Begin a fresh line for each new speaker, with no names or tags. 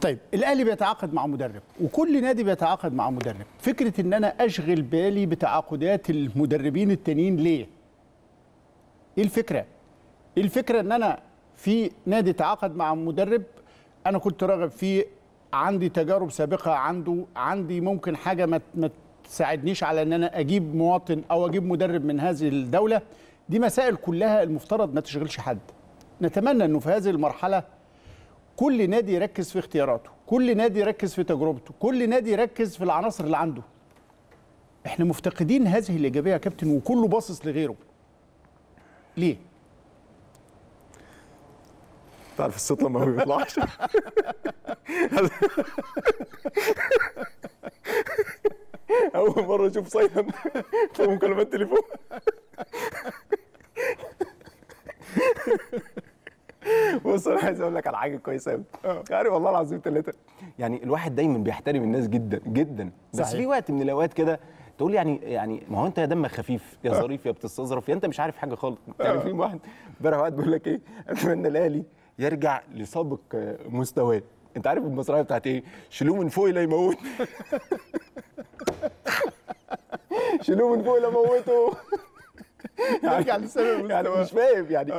طيب الاهلي بيتعاقد مع مدرب وكل نادي بيتعاقد مع مدرب فكره ان انا اشغل بالي بتعاقدات المدربين التانيين ليه ايه الفكره ايه الفكره ان انا في نادي تعاقد مع مدرب انا كنت راغب فيه عندي تجارب سابقه عنده عندي ممكن حاجه ما تساعدنيش على ان انا اجيب مواطن او اجيب مدرب من هذه الدوله دي مسائل كلها المفترض ما تشغلش حد نتمنى انه في هذه المرحله كل نادي يركز في اختياراته كل نادي يركز في تجربته كل نادي يركز في العناصر اللي عنده احنا مفتقدين هذه الايجابيه يا كابتن وكله باصص لغيره ليه
تعرف الصوت لما ما بيطلعش اول مره اشوف صيام في طيب، مكالمات تليفون
بص انا عايز اقول لك على حاجه كويسه قوي قاري آه. والله العظيم ثلاثه يعني الواحد دايما بيحترم الناس جدا جدا بس صحيح. في وقت من الاوقات كده تقول يعني يعني ما هو انت يا دمك خفيف يا آه. ظريف يا بتستظرف يا انت مش عارف حاجه خالص آه. يعني في واحد
امبارح واحد بيقول لك ايه اتمنى الاهلي يرجع لسابق مستواه انت عارف المسرحيه بتاعت ايه شيلوه من فوق لا يموت
شيلوه من فوق لا موته يرجع لسابق يعني مستواه يعني مش فاهم يعني